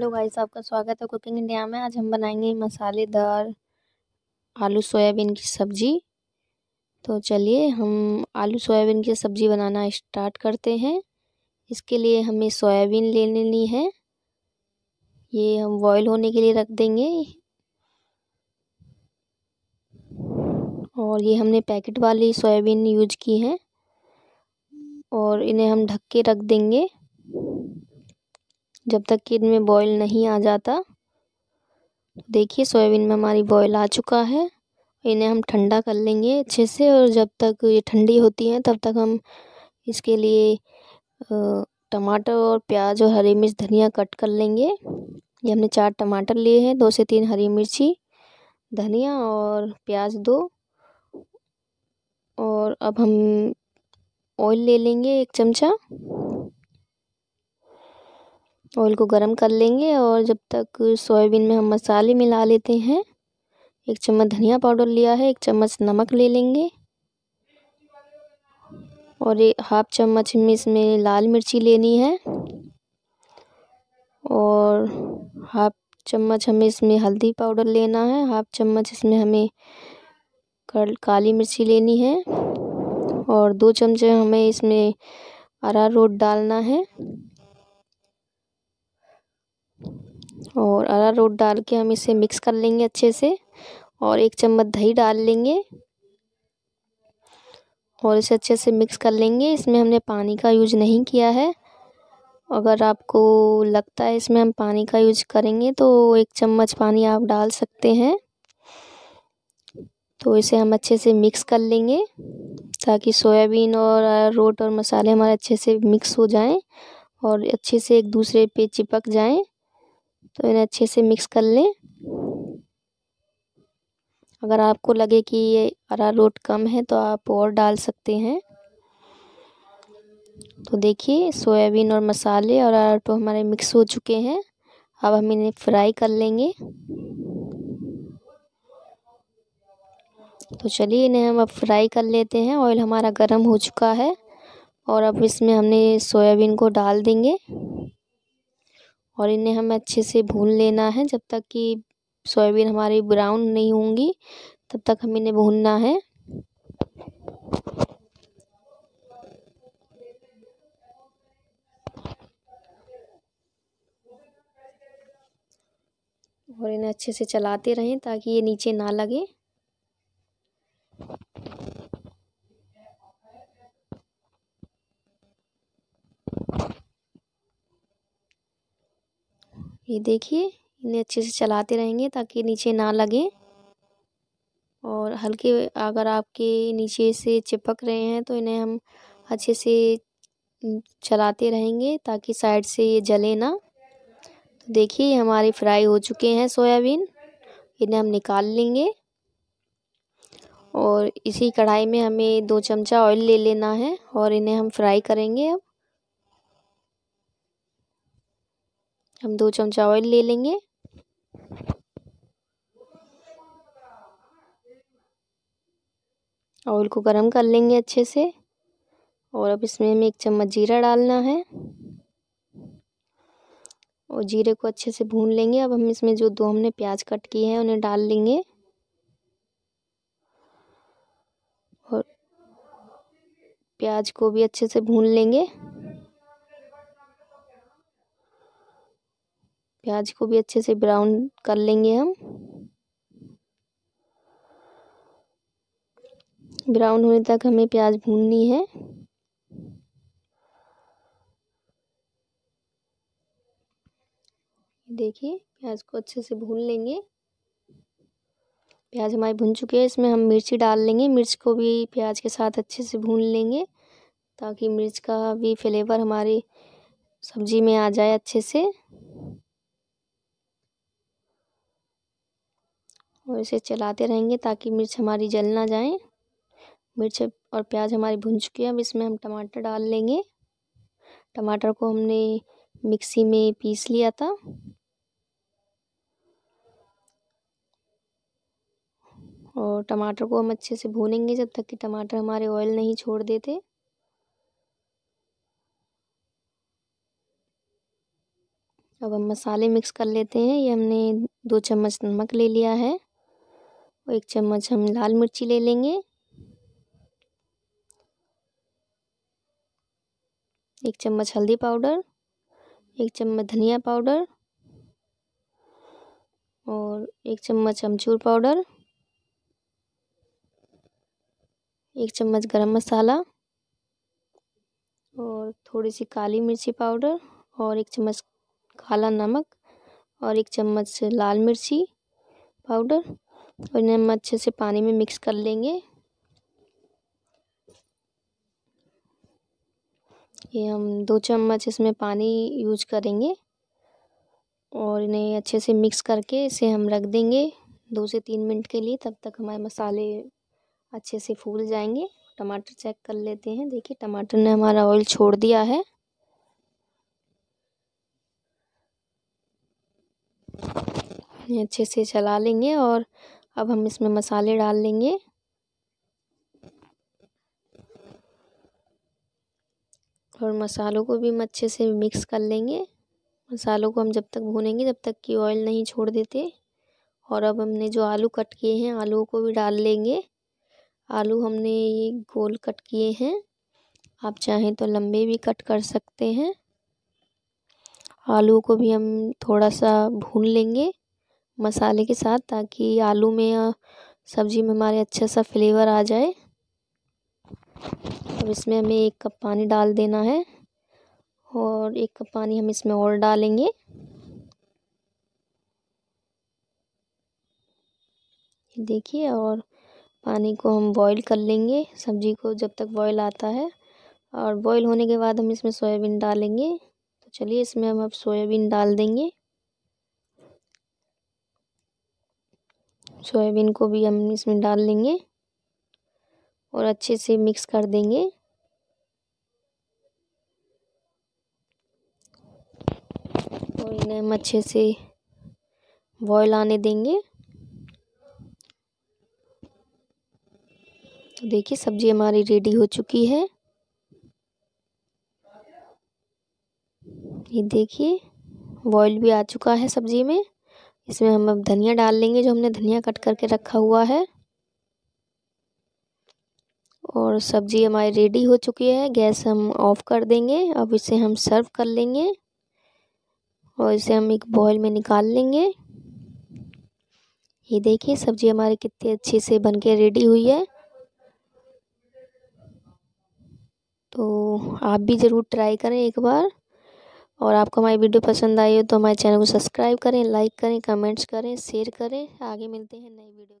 hello guys आपका स्वागत है कुकिंग इंडिया में आज हम बनाएंगे मसालेदार आलू सोयाबीन की सब्ज़ी तो चलिए हम आलू सोयाबीन की सब्ज़ी बनाना स्टार्ट करते हैं इसके लिए हमें सोयाबीन ले लेनी है ये हम बॉयल होने के लिए रख देंगे और ये हमने पैकेट वाली सोयाबीन यूज की है और इन्हें हम ढक के रख देंगे जब तक कि इनमें बॉयल नहीं आ जाता देखिए सोयाबीन में हमारी बॉयल आ चुका है इन्हें हम ठंडा कर लेंगे अच्छे से और जब तक ये ठंडी होती हैं तब तक हम इसके लिए टमाटर और प्याज और हरी मिर्च धनिया कट कर लेंगे ये हमने चार टमाटर लिए हैं दो से तीन हरी मिर्ची धनिया और प्याज दो और अब हम ऑयल ले लेंगे एक चमचा ऑयल को गर्म कर लेंगे और जब तक सोयाबीन में हम मसाले मिला लेते हैं एक चम्मच धनिया पाउडर लिया है एक चम्मच नमक ले लेंगे और एक हाफ चम्मच में इसमें लाल मिर्ची लेनी है और हाफ चम्मच हमें इसमें हल्दी पाउडर लेना है हाफ चम्मच इसमें हमें काली मिर्ची लेनी है और दो चम्मच हमें इसमें अरारोट डालना है और अरा रोट डाल के हम इसे मिक्स कर लेंगे अच्छे से और एक चम्मच दही डाल लेंगे और इसे अच्छे से मिक्स कर लेंगे इसमें हमने पानी का यूज नहीं किया है अगर आपको लगता है इसमें हम पानी का यूज करेंगे तो एक चम्मच पानी आप डाल सकते हैं तो इसे हम अच्छे से मिक्स कर लेंगे ताकि सोयाबीन और रोट और मसाले हमारे अच्छे से मिक्स हो जाएं और अच्छे से एक दूसरे पे चिपक जाएं तो इन्हें अच्छे से मिक्स कर लें अगर आपको लगे कि ये अरारोट कम है तो आप और डाल सकते हैं तो देखिए सोयाबीन और मसाले और अरारोटो तो हमारे मिक्स हो चुके हैं अब हम इन्हें फ्राई कर लेंगे तो चलिए इन्हें हम अब फ्राई कर लेते हैं ऑयल हमारा गर्म हो चुका है और अब इसमें हमने सोयाबीन को डाल देंगे और इन्हें हमें अच्छे से भून लेना है जब तक कि सोयाबीन हमारी ब्राउन नहीं होंगी तब तक हम इन्हें भूनना है और इन्हें अच्छे से चलाते रहें ताकि ये नीचे ना लगे ये देखिए इन्हें अच्छे से चलाते रहेंगे ताकि नीचे ना लगे और हल्के अगर आपके नीचे से चिपक रहे हैं तो इन्हें हम अच्छे से चलाते रहेंगे ताकि साइड से ये जले ना तो देखिए हमारे फ्राई हो चुके हैं सोयाबीन इन्हें हम निकाल लेंगे और इसी कढ़ाई में हमें दो चमचा ऑयल ले लेना है और इन्हें हम फ्राई करेंगे अब हम दो चमचा ऑयल ले लेंगे ऑयल को गरम कर लेंगे अच्छे से और अब इसमें हमें एक चम्मच जीरा डालना है और जीरे को अच्छे से भून लेंगे अब हम इसमें जो दो हमने प्याज कट किए हैं उन्हें डाल लेंगे और प्याज को भी अच्छे से भून लेंगे प्याज को भी अच्छे से ब्राउन कर लेंगे हम ब्राउन होने तक हमें प्याज भूननी है देखिए प्याज को अच्छे से भून लेंगे प्याज हमारे भुन चुके हैं इसमें हम मिर्ची डाल लेंगे मिर्च को भी प्याज के साथ अच्छे से भून लेंगे ताकि मिर्च का भी फ्लेवर हमारी सब्ज़ी में आ जाए अच्छे से और इसे चलाते रहेंगे ताकि मिर्च हमारी जल ना जाए मिर्च और प्याज हमारी भुन चुकी है अब इसमें हम टमाटर डाल लेंगे टमाटर को हमने मिक्सी में पीस लिया था और टमाटर को हम अच्छे से भूनेंगे जब तक कि टमाटर हमारे ऑयल नहीं छोड़ देते अब हम मसाले मिक्स कर लेते हैं ये हमने दो चम्मच नमक ले लिया है और एक चम्मच हम लाल मिर्ची ले लेंगे एक चम्मच हल्दी पाउडर एक चम्मच धनिया पाउडर और एक चम्मच अमचूर पाउडर एक चम्मच गरम मसाला और थोड़ी सी काली मिर्ची पाउडर और एक चम्मच काला नमक और एक चम्मच लाल मिर्ची पाउडर और तो इन्हें हम अच्छे से पानी में मिक्स कर लेंगे ये हम दो चम्मच इसमें पानी यूज करेंगे और इन्हें अच्छे से मिक्स करके इसे हम रख देंगे दो से तीन मिनट के लिए तब तक हमारे मसाले अच्छे से फूल जाएंगे टमाटर चेक कर लेते हैं देखिए टमाटर ने हमारा ऑयल छोड़ दिया है अच्छे से चला लेंगे और अब हम इसमें मसाले डाल लेंगे और मसालों को भी हम अच्छे से मिक्स कर लेंगे मसालों को हम जब तक भूनेंगे जब तक कि ऑयल नहीं छोड़ देते और अब हमने जो आलू कट किए हैं आलू को भी डाल लेंगे आलू हमने ये गोल कट किए हैं आप चाहें तो लंबे भी कट कर सकते हैं आलू को भी हम थोड़ा सा भून लेंगे मसाले के साथ ताकि आलू में या सब्ज़ी में हमारे अच्छा सा फ्लेवर आ जाए अब इसमें हमें एक कप पानी डाल देना है और एक कप पानी हम इसमें और डालेंगे देखिए और पानी को हम बॉईल कर लेंगे सब्ज़ी को जब तक बॉईल आता है और बॉईल होने के बाद हम इसमें सोयाबीन डालेंगे तो चलिए इसमें हम अब सोयाबीन डाल देंगे सोयाबीन को भी हम इसमें डाल लेंगे और अच्छे से मिक्स कर देंगे और इन्हें हम अच्छे से बॉयल आने देंगे तो देखिए सब्ज़ी हमारी रेडी हो चुकी है ये देखिए बॉयल भी आ चुका है सब्ज़ी में इसमें हम अब धनिया डाल लेंगे जो हमने धनिया कट करके रखा हुआ है और सब्ज़ी हमारी रेडी हो चुकी है गैस हम ऑफ़ कर देंगे अब इसे हम सर्व कर लेंगे और इसे हम एक बॉयल में निकाल लेंगे ये देखिए सब्ज़ी हमारी कितनी अच्छे से बन के रेडी हुई है तो आप भी ज़रूर ट्राई करें एक बार और आपको हमारी वीडियो पसंद आई हो तो हमारे चैनल को सब्सक्राइब करें लाइक करें कमेंट्स करें शेयर करें आगे मिलते हैं नई वीडियो